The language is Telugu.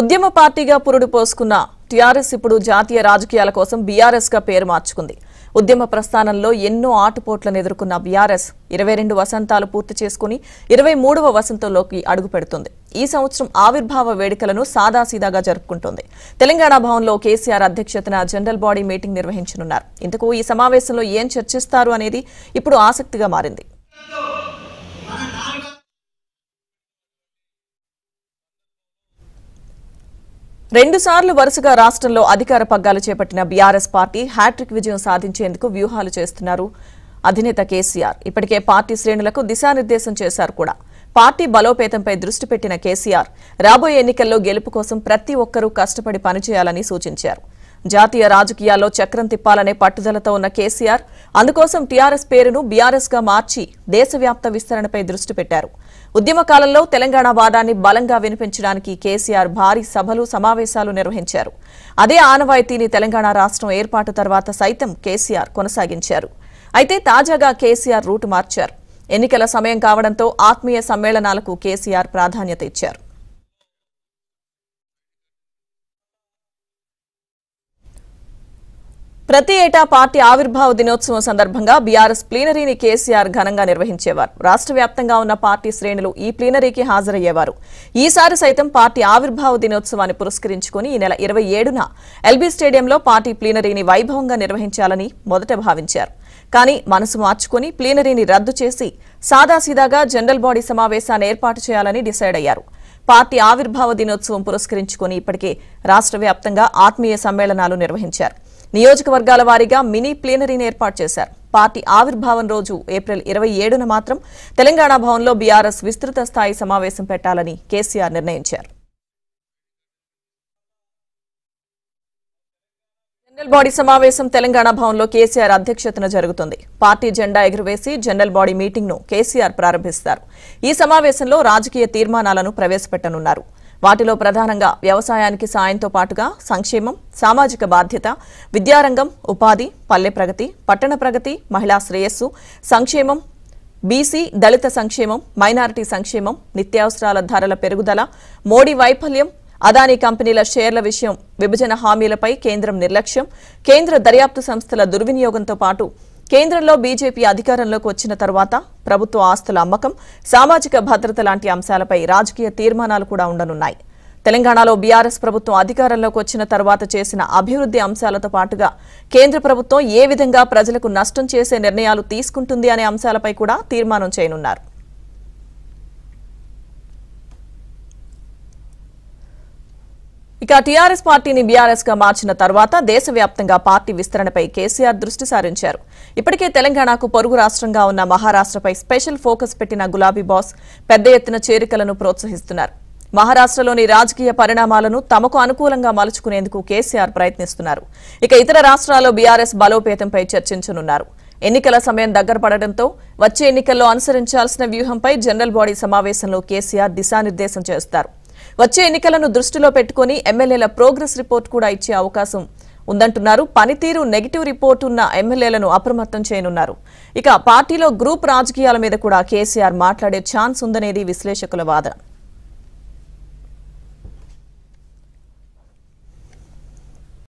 ఉద్యమ పార్టీగా పురుడు పోసుకున్న టీఆర్ఎస్ ఇప్పుడు జాతీయ రాజకీయాల కోసం బీఆర్ఎస్ గా పేరు మార్చుకుంది ఉద్యమ ప్రస్థానంలో ఎన్నో ఆటుపోట్లను ఎదుర్కొన్న బీఆర్ఎస్ ఇరవై రెండు వసంతాలు పూర్తి చేసుకుని ఇరవై మూడవ వసంతంలోకి అడుగు పెడుతుంది ఈ సంవత్సరం ఆవిర్భావ వేడుకలను సాదాసీదాగా జరుపుకుంటుంది తెలంగాణ భవన్లో కేసీఆర్ అధ్యక్షతన జనరల్ బాడీ మీటింగ్ నిర్వహించనున్నారు ఇంతకు ఈ సమావేశంలో ఏం చర్చిస్తారు అనేది ఇప్పుడు ఆసక్తిగా మారింది రెండుసార్లు వరుసగా రాష్ట్రంలో అధికార పగ్గాలు చేపట్టిన బీఆర్ఎస్ పార్టీ హ్యాట్రిక్ విజయం సాధించేందుకు వ్యూహాలు చేస్తున్నారు అధినేత కేసీఆర్ ఇప్పటికే పార్టీ శ్రేణులకు దిశానిర్దేశం చేశారు కూడా పార్టీ బలోపేతంపై దృష్టి పెట్టిన కేసీఆర్ రాబోయే ఎన్నికల్లో గెలుపు కోసం ప్రతి ఒక్కరూ కష్టపడి పనిచేయాలని సూచించారు జాతీయ రాజకీయాల్లో చక్రం తిప్పాలనే పట్టుదలతో ఉన్న కేసీఆర్ అందుకోసం టీఆర్ఎస్ పేరును బీఆర్ఎస్గా మార్చి దేశవ్యాప్త విస్తరణపై దృష్టి పెట్టారు ఉద్యమ కాలంలో తెలంగాణ వాదాన్ని బలంగా వినిపించడానికి కేసీఆర్ భారీ సభలు సమావేశాలు నిర్వహించారు అదే ఆనవాయితీని తెలంగాణ రాష్ట్రం ఏర్పాటు తర్వాత సైతం కేసీఆర్ కొనసాగించారు అయితే తాజాగా కేసీఆర్ రూటు మార్చారు ఎన్నికల సమయం కావడంతో ఆత్మీయ సమ్మేళనాలకు కేసీఆర్ ప్రాధాన్యత ఇచ్చారు ప్రతి ఏటా పార్టీ ఆవిర్భావ దినోత్సవం సందర్భంగా బీఆర్ఎస్ ప్లీనరీని కేసీఆర్ ఘనంగా నిర్వహించేవారు రాష్ట్ర వ్యాప్తంగా ఉన్న పార్టీ శ్రేణులు ఈ ప్లీనరీకి హాజరయ్యేవారు ఈసారి సైతం పార్టీ ఆవిర్భావ దినోత్సవాన్ని పురస్కరించుకుని ఈ నెల ఇరవై ఏడున ఎల్బీ స్టేడియంలో పార్టీ ప్లీనరీని వైభవంగా నిర్వహించాలని మొదట భావించారు కానీ మనసు మార్చుకుని ప్లీనరీని రద్దు చేసి సాదాసీదాగా జనరల్ బాడీ సమావేశాన్ని ఏర్పాటు చేయాలని డిసైడ్ అయ్యారు పార్టీ ఆవిర్భావ దినోత్సవం పురస్కరించుకుని ఇప్పటికే రాష్ట్ర వ్యాప్తంగా ఆత్మీయ సమ్మేళనాలు నిర్వహించారు నియోజకవర్గాల వారీగా మినీ ప్లీనరీని ఏర్పాటు చేశారు పార్టీ ఆవిర్భావం రోజు ఏప్రిల్ ఇరవై ఏడున మాత్రం తెలంగాణ భవన్లో బీఆర్ఎస్ విస్తృత స్థాయి సమావేశం పెట్టాలని కేసీఆర్ నిర్ణయించారు జనరల్ బాడీ సమావేశం తెలంగాణ భవన్లో కేసీఆర్ అధ్యక్షతన జరుగుతుంది పార్టీ జెండా ఎగురవేసి జనరల్ బాడీ మీటింగ్ ను కేసీఆర్ ప్రారంభిస్తారు ఈ సమావేశంలో రాజకీయ తీర్మానాలను ప్రవేశపెట్టనున్నారు వాటిలో ప్రధానంగా వ్యవసాయానికి సాయంతో పాటుగా సంక్షేమం సామాజిక బాధ్యత విద్యారంగం ఉపాధి పల్లె ప్రగతి పట్టణ ప్రగతి మహిళా శ్రేయస్సు సంక్షేమం బీసీ దళిత సంక్షేమం మైనారిటీ సంక్షేమం నిత్యావసరాల ధరల పెరుగుదల మోడీ వైఫల్యం అదానీ కంపెనీల షేర్ల విషయం విభజన హామీలపై కేంద్రం నిర్లక్ష్యం కేంద్ర దర్యాప్తు సంస్థల దుర్వినియోగంతో పాటు కేంద్రంలో బీజేపీ అధికారంలోకి వచ్చిన తర్వాత ప్రభుత్వ ఆస్తుల అమ్మకం సామాజిక భద్రత లాంటి అంశాలపై రాజకీయ తీర్మానాలు కూడా ఉండనున్నాయి తెలంగాణలో బీఆర్ఎస్ ప్రభుత్వం అధికారంలోకి వచ్చిన తర్వాత చేసిన అభివృద్ధి అంశాలతో పాటుగా కేంద్ర ప్రభుత్వం ఏ విధంగా ప్రజలకు నష్టం చేసే నిర్ణయాలు తీసుకుంటుంది అనే అంశాలపై కూడా తీర్మానం చేయనున్నారు ఇక టీఆర్ఎస్ పార్టీని బీఆర్ఎస్ గా మార్చిన తర్వాత దేశవ్యాప్తంగా పార్టీ విస్తరణపై కేసీఆర్ దృష్టి సారించారు ఇప్పటికే తెలంగాణకు పొరుగు రాష్ట్రంగా ఉన్న మహారాష్టపై స్పెషల్ ఫోకస్ పెట్టిన గులాబీ బాస్ పెద్ద ఎత్తున చేరికలను ప్రోత్సహిస్తున్నారు మహారాష్టలోని రాజకీయ పరిణామాలను తమకు అనుకూలంగా మలుచుకునేందుకు కేసీఆర్ ప్రయత్నిస్తున్నారు ఇక ఇతర రాష్ట్రాల్లో బీఆర్ఎస్ బలోపేతంపై చర్చించనున్నారు ఎన్నికల సమయం దగ్గర పడడంతో వచ్చే ఎన్నికల్లో అనుసరించాల్సిన వ్యూహంపై జనరల్ బాడీ సమావేశంలో కేసీఆర్ దిశానిర్దేశం చేస్తారు వచ్చే ఎన్నికలను దృష్టిలో పెట్టుకుని ఎమ్మెల్యేల ప్రోగ్రెస్ రిపోర్ట్ కూడా ఇచ్చే అవకాశం ఉందంటున్నారు పనితీరు నెగిటివ్ రిపోర్ట్ ఉన్న ఎమ్మెల్యేలను అప్రమత్తం చేయనున్నారు ఇక పార్టీలో గ్రూప్ రాజకీయాల మీద కూడా కేసీఆర్ మాట్లాడే ఛాన్స్ ఉందనేది విశ్లేషకుల వాదన